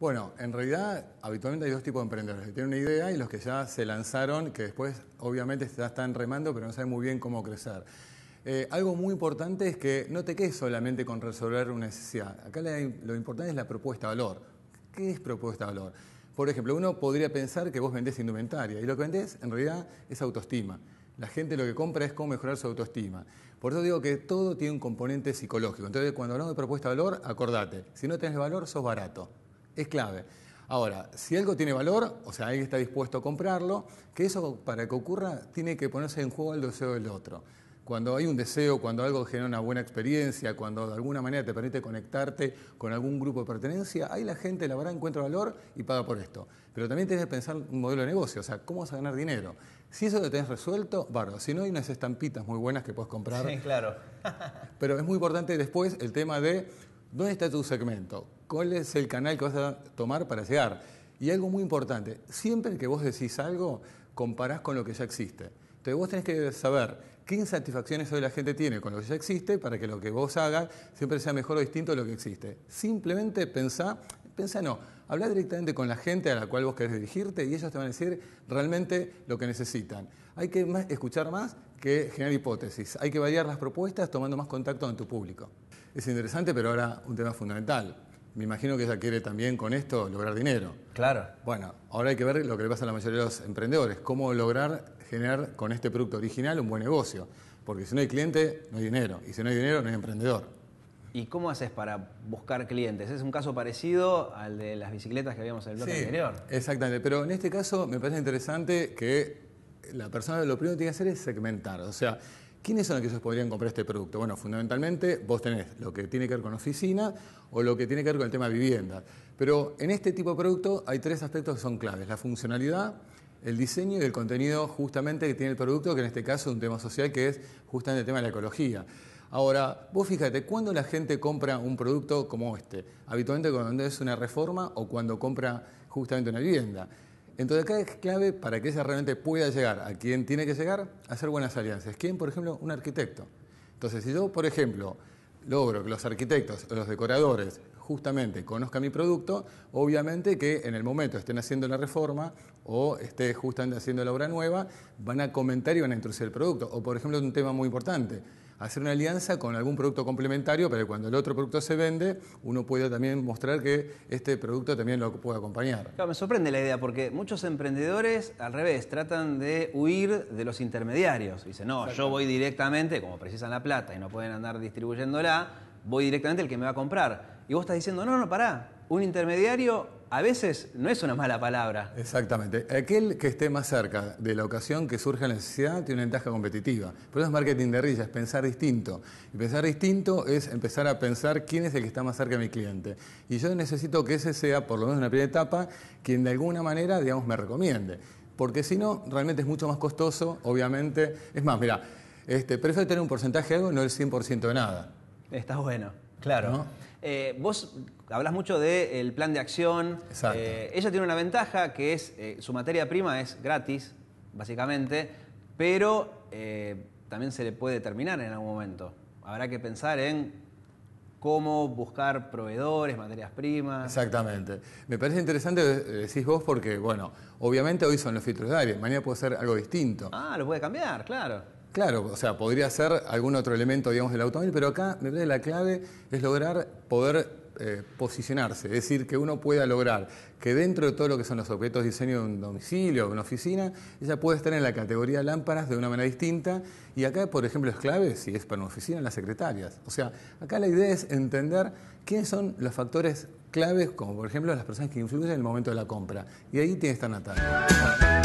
Bueno, en realidad habitualmente hay dos tipos de emprendedores, los que tienen una idea y los que ya se lanzaron, que después obviamente ya están remando, pero no saben muy bien cómo crecer. Eh, algo muy importante es que no te quedes solamente con resolver una necesidad. Acá lo importante es la propuesta de valor. ¿Qué es propuesta de valor? Por ejemplo, uno podría pensar que vos vendés indumentaria y lo que vendés en realidad es autoestima. La gente lo que compra es cómo mejorar su autoestima. Por eso digo que todo tiene un componente psicológico. Entonces, cuando hablamos de propuesta de valor, acordate, si no tenés valor, sos barato. Es clave. Ahora, si algo tiene valor, o sea, alguien está dispuesto a comprarlo, que eso para que ocurra tiene que ponerse en juego el deseo del otro. Cuando hay un deseo, cuando algo genera una buena experiencia, cuando de alguna manera te permite conectarte con algún grupo de pertenencia, ahí la gente, la verdad, encuentra valor y paga por esto. Pero también tienes que pensar un modelo de negocio, o sea, cómo vas a ganar dinero. Si eso lo tenés resuelto, bárbaro. Si no, hay unas estampitas muy buenas que puedes comprar. Sí, claro. Pero es muy importante después el tema de ¿Dónde está tu segmento? ¿Cuál es el canal que vas a tomar para llegar? Y algo muy importante, siempre que vos decís algo, comparás con lo que ya existe. Entonces vos tenés que saber qué insatisfacciones hoy la gente tiene con lo que ya existe para que lo que vos hagas siempre sea mejor o distinto de lo que existe. Simplemente pensá, pensá no, habla directamente con la gente a la cual vos querés dirigirte y ellos te van a decir realmente lo que necesitan. Hay que escuchar más que generar hipótesis, hay que variar las propuestas tomando más contacto con tu público es interesante, pero ahora un tema fundamental. Me imagino que ella quiere también con esto lograr dinero. Claro. Bueno, ahora hay que ver lo que le pasa a la mayoría de los emprendedores, cómo lograr generar con este producto original un buen negocio. Porque si no hay cliente, no hay dinero. Y si no hay dinero, no hay emprendedor. ¿Y cómo haces para buscar clientes? Es un caso parecido al de las bicicletas que habíamos en el bloque sí, Exactamente, pero en este caso me parece interesante que la persona lo primero que tiene que hacer es segmentar. O sea, ¿Quiénes son aquellos que podrían comprar este producto? Bueno, fundamentalmente vos tenés lo que tiene que ver con oficina o lo que tiene que ver con el tema vivienda. Pero en este tipo de producto hay tres aspectos que son claves. La funcionalidad, el diseño y el contenido justamente que tiene el producto, que en este caso es un tema social que es justamente el tema de la ecología. Ahora, vos fíjate, ¿cuándo la gente compra un producto como este? Habitualmente cuando es una reforma o cuando compra justamente una vivienda. Entonces acá es clave para que ella realmente pueda llegar a quien tiene que llegar, a hacer buenas alianzas. ¿Quién, por ejemplo? Un arquitecto. Entonces, si yo, por ejemplo, logro que los arquitectos o los decoradores justamente conozcan mi producto, obviamente que en el momento estén haciendo la reforma o esté justamente haciendo la obra nueva, van a comentar y van a introducir el producto. O, por ejemplo, un tema muy importante hacer una alianza con algún producto complementario para que cuando el otro producto se vende, uno pueda también mostrar que este producto también lo puede acompañar. Claro, me sorprende la idea porque muchos emprendedores, al revés, tratan de huir de los intermediarios. Dicen, no, yo voy directamente, como precisan la plata y no pueden andar distribuyéndola, voy directamente al que me va a comprar. Y vos estás diciendo, no, no, pará, un intermediario a veces no es una mala palabra. Exactamente. Aquel que esté más cerca de la ocasión que surge la necesidad tiene una ventaja competitiva. Por eso es marketing de rilla, es pensar distinto. Y pensar distinto es empezar a pensar quién es el que está más cerca de mi cliente. Y yo necesito que ese sea, por lo menos en la primera etapa, quien de alguna manera, digamos, me recomiende. Porque si no, realmente es mucho más costoso, obviamente. Es más, mira, este, prefiero tener un porcentaje de algo, no el 100% de nada. Está bueno. Claro. Eh, vos hablas mucho del eh, plan de acción. Exacto. Eh, ella tiene una ventaja que es su materia prima es gratis, básicamente, pero también se le puede terminar en algún momento. Habrá que pensar en cómo buscar proveedores, materias primas. Exactamente. Me parece interesante decís vos porque, bueno, obviamente hoy son los filtros de aire, mañana puede ser algo distinto. Ah, lo puede cambiar, claro. Claro, o sea, podría ser algún otro elemento, digamos, del automóvil, pero acá me parece la clave es lograr poder eh, posicionarse, es decir, que uno pueda lograr que dentro de todo lo que son los objetos de diseño de un domicilio, de una oficina, ella pueda estar en la categoría lámparas de una manera distinta. Y acá, por ejemplo, es clave, si es para una oficina, las secretarias. O sea, acá la idea es entender quiénes son los factores claves, como por ejemplo las personas que influyen en el momento de la compra. Y ahí tiene que estar Natalia.